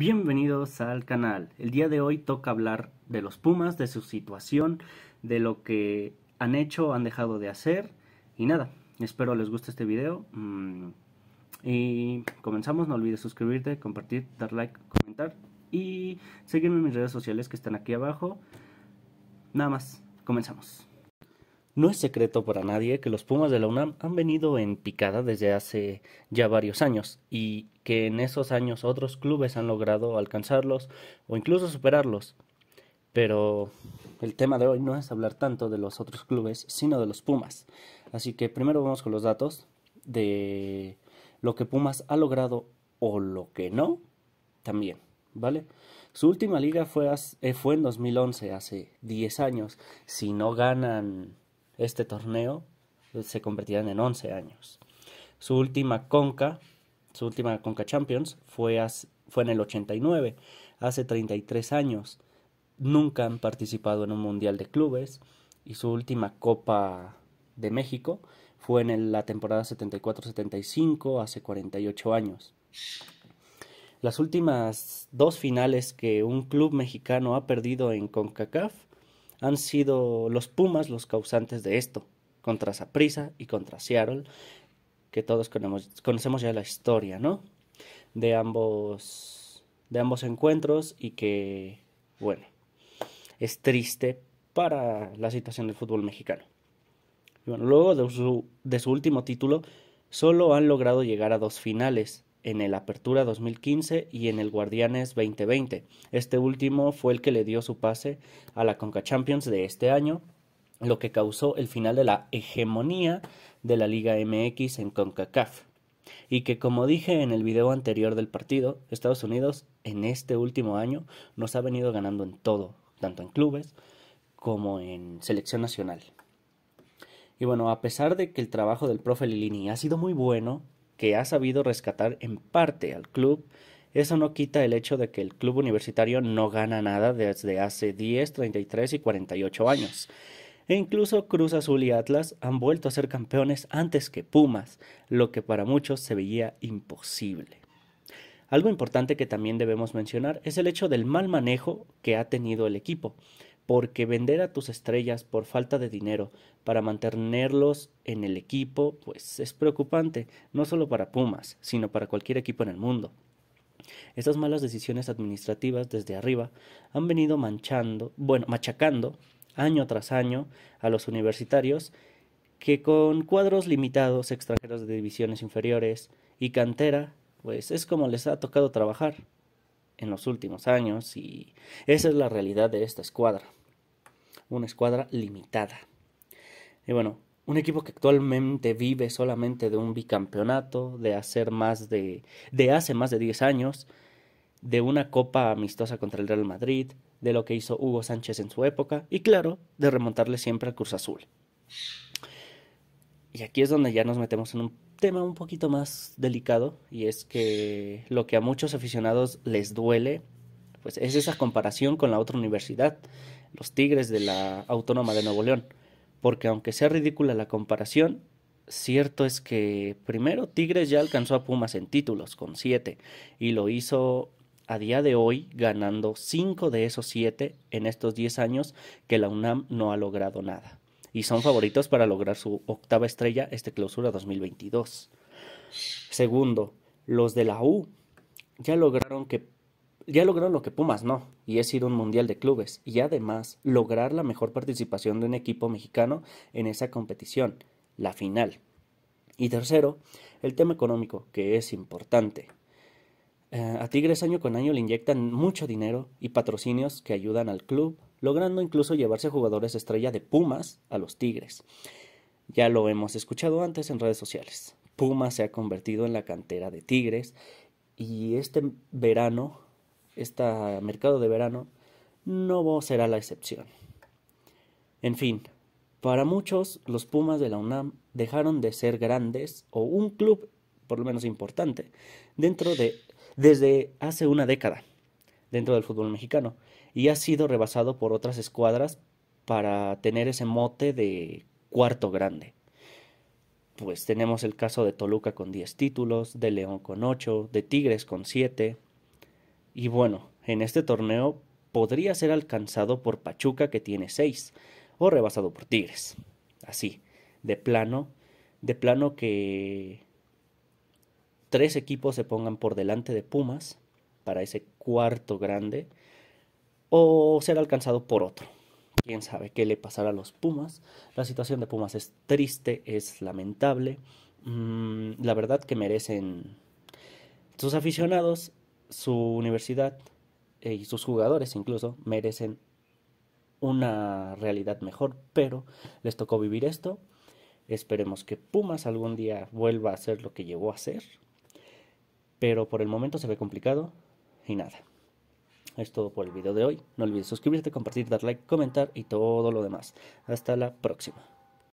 Bienvenidos al canal. El día de hoy toca hablar de los Pumas, de su situación, de lo que han hecho, han dejado de hacer y nada. Espero les guste este video. Mm. Y comenzamos, no olvides suscribirte, compartir, dar like, comentar y seguirme en mis redes sociales que están aquí abajo. Nada más, comenzamos. No es secreto para nadie que los Pumas de la UNAM han venido en picada desde hace ya varios años y que en esos años otros clubes han logrado alcanzarlos o incluso superarlos. Pero el tema de hoy no es hablar tanto de los otros clubes, sino de los Pumas. Así que primero vamos con los datos de lo que Pumas ha logrado o lo que no también, ¿vale? Su última liga fue, eh, fue en 2011, hace 10 años. Si no ganan este torneo se convertirán en 11 años. Su última Conca, su última Conca Champions fue, fue en el 89, hace 33 años. Nunca han participado en un Mundial de Clubes y su última Copa de México fue en la temporada 74-75, hace 48 años. Las últimas dos finales que un club mexicano ha perdido en CONCACAF han sido los Pumas los causantes de esto, contra Saprisa y contra Seattle, que todos conocemos ya la historia, ¿no? De ambos, de ambos encuentros y que, bueno, es triste para la situación del fútbol mexicano. luego de de su último título, solo han logrado llegar a dos finales, en el Apertura 2015 y en el Guardianes 2020. Este último fue el que le dio su pase a la Conca Champions de este año, lo que causó el final de la hegemonía de la Liga MX en CONCACAF. Y que como dije en el video anterior del partido, Estados Unidos en este último año nos ha venido ganando en todo, tanto en clubes como en selección nacional. Y bueno, a pesar de que el trabajo del profe Lilini ha sido muy bueno, que ha sabido rescatar en parte al club. Eso no quita el hecho de que el club universitario no gana nada desde hace 10, 33 y 48 años. E incluso Cruz Azul y Atlas han vuelto a ser campeones antes que Pumas, lo que para muchos se veía imposible. Algo importante que también debemos mencionar es el hecho del mal manejo que ha tenido el equipo porque vender a tus estrellas por falta de dinero para mantenerlos en el equipo, pues es preocupante, no solo para Pumas, sino para cualquier equipo en el mundo. Estas malas decisiones administrativas desde arriba han venido manchando, bueno, machacando año tras año a los universitarios que con cuadros limitados, extranjeros de divisiones inferiores y cantera, pues es como les ha tocado trabajar en los últimos años y esa es la realidad de esta escuadra una escuadra limitada. Y bueno, un equipo que actualmente vive solamente de un bicampeonato, de hacer más de, de hace más de 10 años, de una copa amistosa contra el Real Madrid, de lo que hizo Hugo Sánchez en su época y claro, de remontarle siempre al Cruz Azul. Y aquí es donde ya nos metemos en un tema un poquito más delicado y es que lo que a muchos aficionados les duele pues es esa comparación con la otra universidad los Tigres de la Autónoma de Nuevo León. Porque aunque sea ridícula la comparación, cierto es que primero Tigres ya alcanzó a Pumas en títulos con siete y lo hizo a día de hoy ganando cinco de esos siete en estos 10 años que la UNAM no ha logrado nada. Y son favoritos para lograr su octava estrella este clausura 2022. Segundo, los de la U ya lograron que ya lograron lo que Pumas no, y es ir un Mundial de Clubes, y además lograr la mejor participación de un equipo mexicano en esa competición, la final. Y tercero, el tema económico, que es importante. Eh, a Tigres año con año le inyectan mucho dinero y patrocinios que ayudan al club, logrando incluso llevarse jugadores estrella de Pumas a los Tigres. Ya lo hemos escuchado antes en redes sociales. Pumas se ha convertido en la cantera de Tigres y este verano este mercado de verano no será la excepción. En fin, para muchos los Pumas de la UNAM dejaron de ser grandes o un club por lo menos importante dentro de desde hace una década dentro del fútbol mexicano y ha sido rebasado por otras escuadras para tener ese mote de cuarto grande. Pues tenemos el caso de Toluca con 10 títulos, de León con 8, de Tigres con 7, y bueno, en este torneo podría ser alcanzado por Pachuca que tiene 6 o rebasado por Tigres. Así, de plano, de plano que tres equipos se pongan por delante de Pumas para ese cuarto grande o ser alcanzado por otro. Quién sabe qué le pasará a los Pumas. La situación de Pumas es triste, es lamentable. Mm, la verdad que merecen sus aficionados su universidad eh, y sus jugadores incluso merecen una realidad mejor, pero les tocó vivir esto. Esperemos que Pumas algún día vuelva a ser lo que llegó a ser, pero por el momento se ve complicado y nada. Es todo por el video de hoy. No olvides suscribirte, compartir, dar like, comentar y todo lo demás. Hasta la próxima.